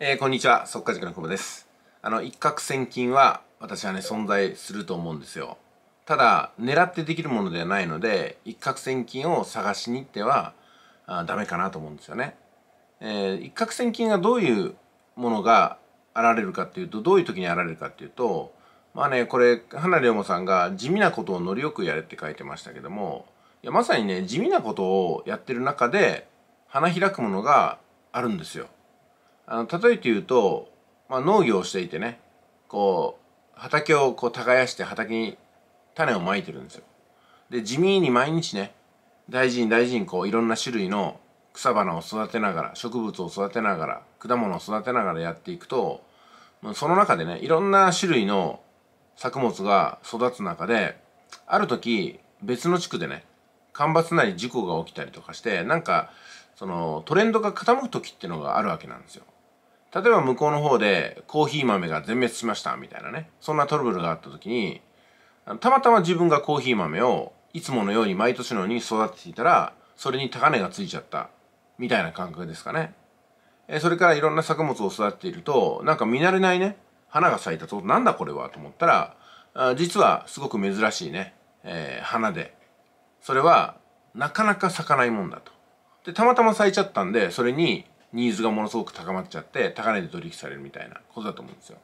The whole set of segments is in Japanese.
えー、こんにちは、即稼塾の久保です。あの、一攫千金は私はね、存在すると思うんですよ。ただ、狙ってできるものではないので、一攫千金を探しに行っては、あダメかなと思うんですよね。えー、一攫千金がどういうものがあられるかっていうと、どういう時にあられるかっていうと、まあね、これ、花龍馬さんが地味なことをノリよくやれって書いてましたけども、いや、まさにね、地味なことをやってる中で、花開くものがあるんですよ。あの例えて言うと、まあ、農業をしていてねこう畑をこう耕して畑に種をまいてるんですよで地味に毎日ね大事に大事にこういろんな種類の草花を育てながら植物を育てながら果物を育てながらやっていくとその中でねいろんな種類の作物が育つ中である時別の地区でね干ばつなり事故が起きたりとかしてなんかそのトレンドが傾く時ってのがあるわけなんですよ。例えば向こうの方でコーヒー豆が全滅しましたみたいなね、そんなトラブルがあった時に、たまたま自分がコーヒー豆をいつものように毎年のように育てていたら、それに高値がついちゃった、みたいな感覚ですかね。えそれからいろんな作物を育てていると、なんか見慣れないね、花が咲いたと、なんだこれはと思ったら、あ実はすごく珍しいね、えー、花で、それはなかなか咲かないもんだと。で、たまたま咲いちゃったんで、それにニーズがものすごく高まっちゃって高値で取引されるみたいなことだと思うんですよ。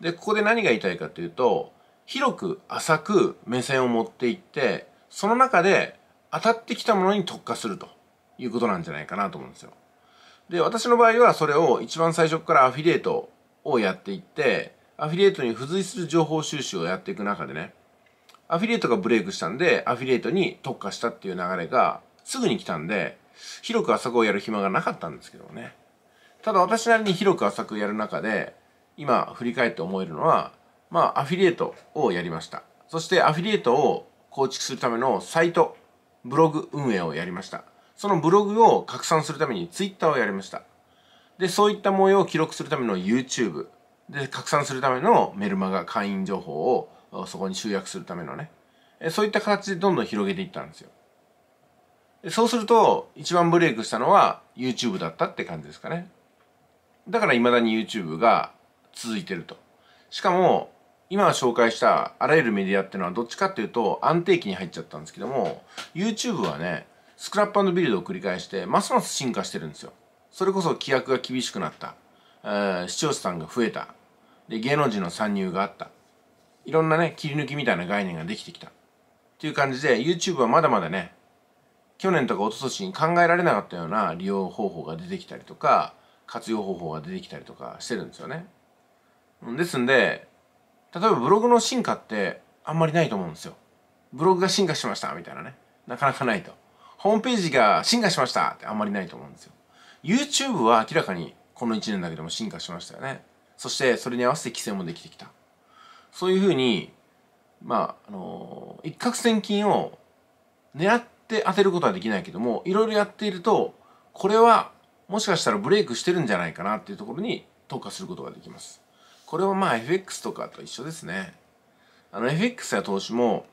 でここで何が言いたいかというと広く浅く目線を持っていってその中で当たってきたものに特化するということなんじゃないかなと思うんですよ。で私の場合はそれを一番最初からアフィリエイトをやっていってアフィリエイトに付随する情報収集をやっていく中でねアフィリエイトがブレイクしたんでアフィリエイトに特化したっていう流れがすぐに来たんで広く浅くをやる暇がなかったんですけどね。ただ私なりに広く浅くやる中で、今振り返って思えるのは、まあアフィリエイトをやりました。そしてアフィリエイトを構築するためのサイト、ブログ運営をやりました。そのブログを拡散するために Twitter をやりました。で、そういった模様を記録するための YouTube。で、拡散するためのメルマガ会員情報をそこに集約するためのね。そういった形でどんどん広げていったんですよ。そうすると一番ブレイクしたのは YouTube だったって感じですかねだから未だに YouTube が続いてるとしかも今紹介したあらゆるメディアっていうのはどっちかっていうと安定期に入っちゃったんですけども YouTube はねスクラップビルドを繰り返してますます進化してるんですよそれこそ規約が厳しくなった、えー、視聴者さんが増えたで芸能人の参入があったいろんなね切り抜きみたいな概念ができてきたっていう感じで YouTube はまだまだね去年とか一昨年に考えられなかったような利用方法が出てきたりとか活用方法が出てきたりとかしてるんですよね。ですんで例えばブログの進化ってあんまりないと思うんですよ。ブログが進化しましたみたいなねなかなかないと。ホームページが進化しましたってあんまりないと思うんですよ。YouTube は明らかにこの1年だけでも進化しましたよね。そしてそれに合わせて規制もできてきた。そういうふうに、まあ、あの一攫千金を狙っって当てることはできないけどもいろいろやっているとこれはもしかしたらブレイクしてるんじゃないかなっていうところに特化することができます。これはまあ FX とかと一緒ですね。あの FX や投資も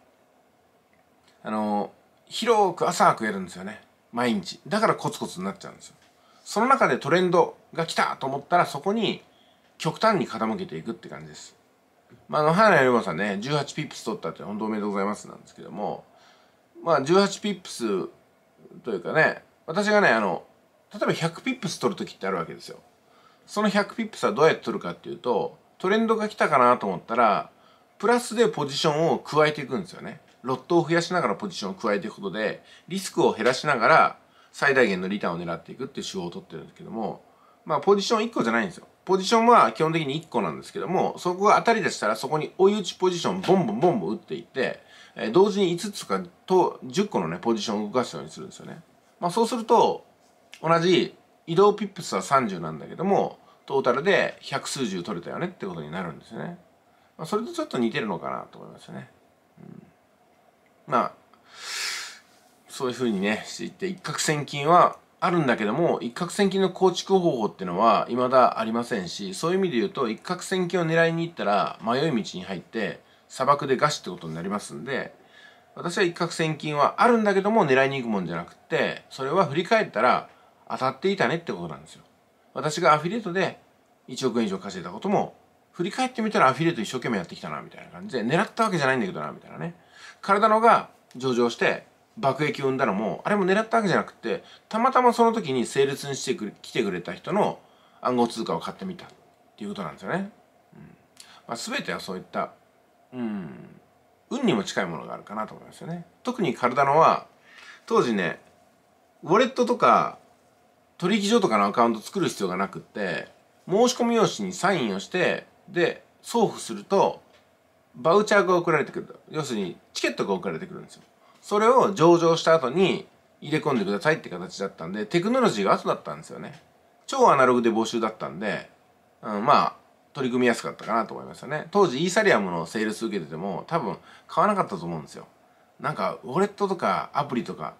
あの広く浅くやるんですよね。毎日。だからコツコツになっちゃうんですよ。その中でトレンドが来たと思ったらそこに極端に傾けていくって感じです。まあ、あの、花谷龍馬さんね、18ピップス取ったって本当おめでとうございますなんですけども、まあ18ピップスというかね私がねあの例えば100ピップス取る時ってあるわけですよその100ピップスはどうやって取るかっていうとトレンドが来たかなと思ったらプラスでポジションを加えていくんですよねロットを増やしながらポジションを加えていくことでリスクを減らしながら最大限のリターンを狙っていくっていう手法を取ってるんですけどもまあポジション1個じゃないんですよポジションは基本的に1個なんですけどもそこが当たりでしたらそこに追い打ちポジションボンボンボンボン打っていってえー、同時に5つかと10個のねポジションを動かすようにするんですよね。まあ、そうすると同じ移動ピップスは30なんだけどもトータルで100数十取れたよねってことになるんですよね。まあ、それとちょっと似てるのかなと思いますよね。うん、まあそういうふうにねしていって一攫千金はあるんだけども一攫千金の構築方法っていうのは未だありませんしそういう意味で言うと一攫千金を狙いに行ったら迷い道に入って砂漠で餓死ってことになりますんで私は一攫千金はあるんだけども狙いに行くもんじゃなくってそれは振り返ったら当たっていたねってことなんですよ私がアフィリエイトで1億円以上稼いだことも振り返ってみたらアフィリエイト一生懸命やってきたなみたいな感じで狙ったわけじゃないんだけどなみたいなね体のが上場して爆撃を生んだのもあれも狙ったわけじゃなくてたまたまその時に整列にしてく来てくれた人の暗号通貨を買ってみたっていうことなんですよね、うんまあ、全てはそういったうん運にも近いものがあるかなと思いますよね特にカルダノは当時ねウォレットとか取引所とかのアカウント作る必要がなくって申し込み用紙にサインをしてで送付するとバウチャーが送られてくる要するにチケットが送られてくるんですよそれを上場した後に入れ込んでくださいって形だったんでテクノロジーが後だったんですよね超アナログで募集だったんで、うん、まあ取り組みやすかったかなと思いましたね当時イーサリアムのセールス受けてても多分買わなかったと思うんですよなんかウォレットとかアプリとか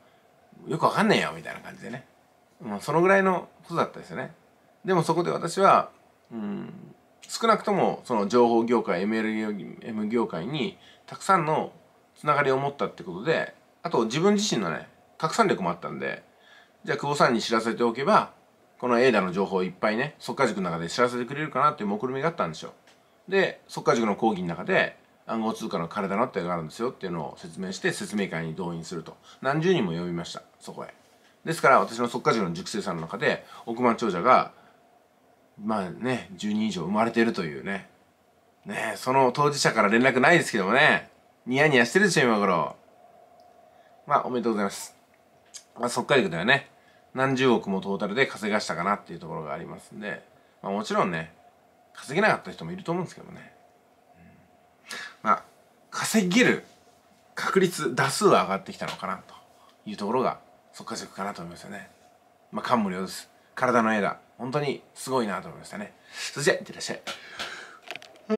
よくわかんねえよみたいな感じでねもうそのぐらいのことだったですよねでもそこで私はうん少なくともその情報業界 MLM 業界にたくさんのつながりを持ったってことであと自分自身のね拡散力もあったんでじゃあ久保さんに知らせておけばこのエイダの情報をいっぱいね、速化塾の中で知らせてくれるかなっていう目論見があったんですよ。で、速化塾の講義の中で、暗号通貨の彼だなってがあるんですよっていうのを説明して説明会に動員すると何十人も呼びましたそこへですから私の速化塾の塾生さんの中で億万長者がまあね10人以上生まれてるというねねその当事者から連絡ないですけどもねニヤニヤしてるでしょ今頃まあおめでとうございます、まあ、速化塾ではね何十億もトータルで稼がしたかなっていうところがありますんで、まあ、もちろんね稼げなかった人もいると思うんですけどね、うん、まあ稼げる確率打数は上がってきたのかなというところが即価塾かなと思いますよねまあ感無量です体の枝本当にすごいなと思いましたねそれじゃいってらっしゃい